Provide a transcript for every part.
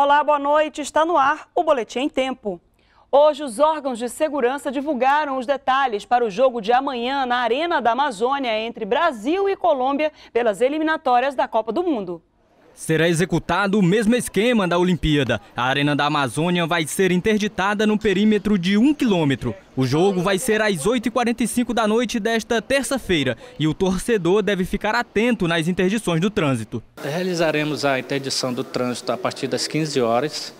Olá, boa noite. Está no ar o Boletim em Tempo. Hoje, os órgãos de segurança divulgaram os detalhes para o jogo de amanhã na Arena da Amazônia entre Brasil e Colômbia pelas eliminatórias da Copa do Mundo. Será executado o mesmo esquema da Olimpíada. A Arena da Amazônia vai ser interditada no perímetro de um quilômetro. O jogo vai ser às 8h45 da noite desta terça-feira e o torcedor deve ficar atento nas interdições do trânsito. Realizaremos a interdição do trânsito a partir das 15 horas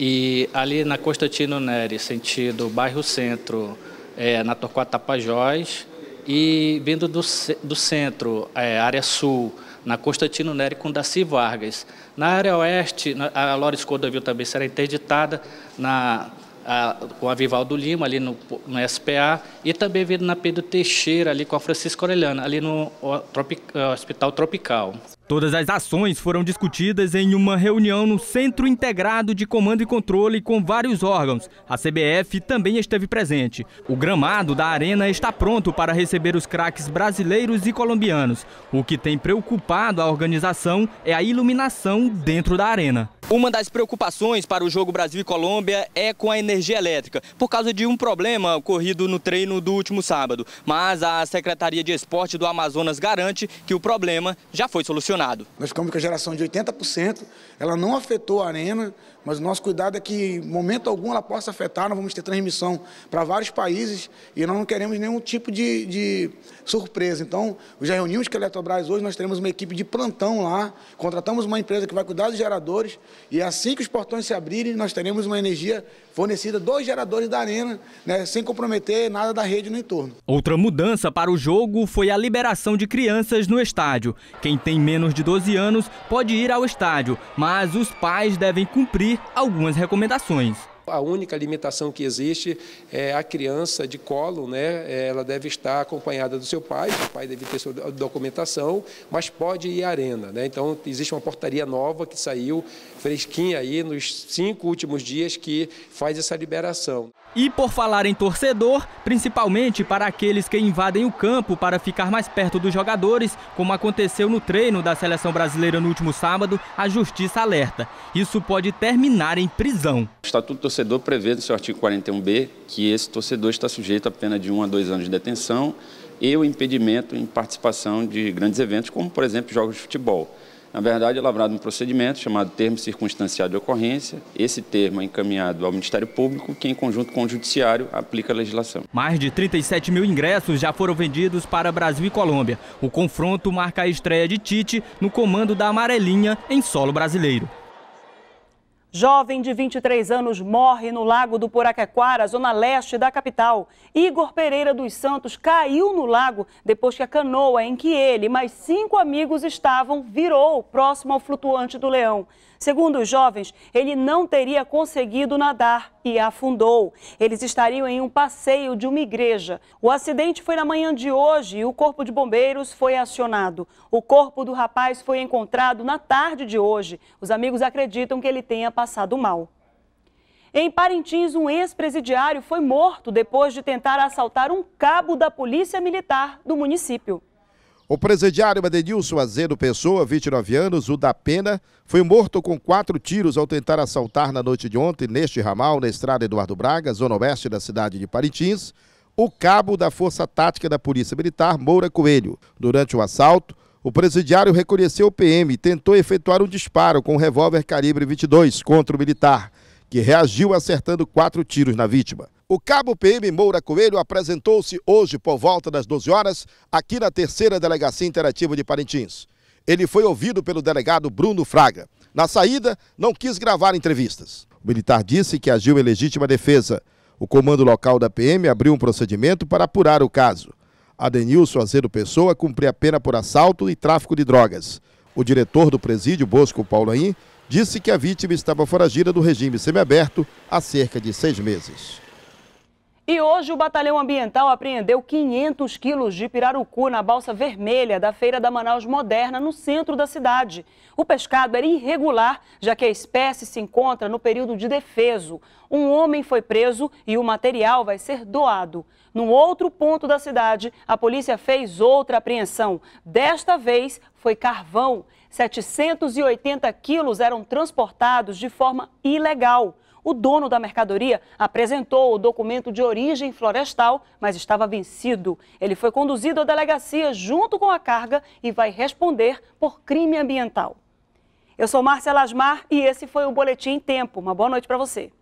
e ali na Constantino Neri, sentido bairro centro, é, na Torquato Tapajós e vindo do, do centro, é, área sul, na Constantino Nery com Daci Vargas. Na área oeste, a Lores Codovil também será interditada na, a, com a Vivaldo Lima, ali no, no SPA, e também vindo na Pedro Teixeira, ali com a Francisco Orelhana, ali no o, Hospital Tropical. Todas as ações foram discutidas em uma reunião no Centro Integrado de Comando e Controle com vários órgãos. A CBF também esteve presente. O gramado da arena está pronto para receber os craques brasileiros e colombianos. O que tem preocupado a organização é a iluminação dentro da arena. Uma das preocupações para o jogo Brasil e Colômbia é com a energia elétrica, por causa de um problema ocorrido no treino do último sábado. Mas a Secretaria de Esporte do Amazonas garante que o problema já foi solucionado condicionado. Nós ficamos com a geração de 80%, ela não afetou a arena, mas o nosso cuidado é que, momento algum, ela possa afetar, nós vamos ter transmissão para vários países e nós não queremos nenhum tipo de, de surpresa. Então, já reunimos com a Eletrobras hoje, nós teremos uma equipe de plantão lá, contratamos uma empresa que vai cuidar dos geradores e assim que os portões se abrirem, nós teremos uma energia fornecida dos geradores da arena, né, sem comprometer nada da rede no entorno. Outra mudança para o jogo foi a liberação de crianças no estádio. Quem tem menos menos de 12 anos pode ir ao estádio, mas os pais devem cumprir algumas recomendações. A única limitação que existe é a criança de colo, né? Ela deve estar acompanhada do seu pai, o pai deve ter sua documentação, mas pode ir à arena, né? Então existe uma portaria nova que saiu fresquinha aí nos cinco últimos dias que faz essa liberação. E por falar em torcedor, principalmente para aqueles que invadem o campo para ficar mais perto dos jogadores, como aconteceu no treino da seleção brasileira no último sábado, a justiça alerta. Isso pode terminar em prisão. O Estatuto do Torcedor prevê no seu artigo 41B que esse torcedor está sujeito a pena de 1 um a dois anos de detenção e o impedimento em participação de grandes eventos, como por exemplo jogos de futebol. Na verdade, é lavrado um procedimento chamado termo circunstanciado de ocorrência. Esse termo é encaminhado ao Ministério Público, que, em conjunto com o Judiciário, aplica a legislação. Mais de 37 mil ingressos já foram vendidos para Brasil e Colômbia. O confronto marca a estreia de Tite no comando da amarelinha em solo brasileiro. Jovem de 23 anos morre no lago do Puraquequara, zona leste da capital. Igor Pereira dos Santos caiu no lago depois que a canoa em que ele e mais cinco amigos estavam virou próximo ao flutuante do leão. Segundo os jovens, ele não teria conseguido nadar e afundou. Eles estariam em um passeio de uma igreja. O acidente foi na manhã de hoje e o corpo de bombeiros foi acionado. O corpo do rapaz foi encontrado na tarde de hoje. Os amigos acreditam que ele tenha passado mal. Em Parintins, um ex-presidiário foi morto depois de tentar assaltar um cabo da Polícia Militar do município. O presidiário Adenilson Azedo Pessoa, 29 anos, o da pena, foi morto com quatro tiros ao tentar assaltar na noite de ontem, neste ramal, na estrada Eduardo Braga, zona oeste da cidade de Parintins. o cabo da Força Tática da Polícia Militar, Moura Coelho. Durante o assalto, o presidiário reconheceu o PM e tentou efetuar um disparo com um revólver calibre 22 contra o militar, que reagiu acertando quatro tiros na vítima. O cabo PM Moura Coelho apresentou-se hoje por volta das 12 horas aqui na terceira delegacia interativa de Parintins. Ele foi ouvido pelo delegado Bruno Fraga. Na saída, não quis gravar entrevistas. O militar disse que agiu em legítima defesa. O comando local da PM abriu um procedimento para apurar o caso. Adenilson Azedo Pessoa cumpriu a pena por assalto e tráfico de drogas. O diretor do presídio, Bosco Paulaim, disse que a vítima estava foragida do regime semiaberto há cerca de seis meses. E hoje o Batalhão Ambiental apreendeu 500 quilos de pirarucu na balsa vermelha da Feira da Manaus Moderna, no centro da cidade. O pescado era irregular, já que a espécie se encontra no período de defeso. Um homem foi preso e o material vai ser doado. Num outro ponto da cidade, a polícia fez outra apreensão. Desta vez foi carvão. 780 quilos eram transportados de forma ilegal. O dono da mercadoria apresentou o documento de origem florestal, mas estava vencido. Ele foi conduzido à delegacia junto com a carga e vai responder por crime ambiental. Eu sou Márcia Lasmar e esse foi o Boletim Tempo. Uma boa noite para você.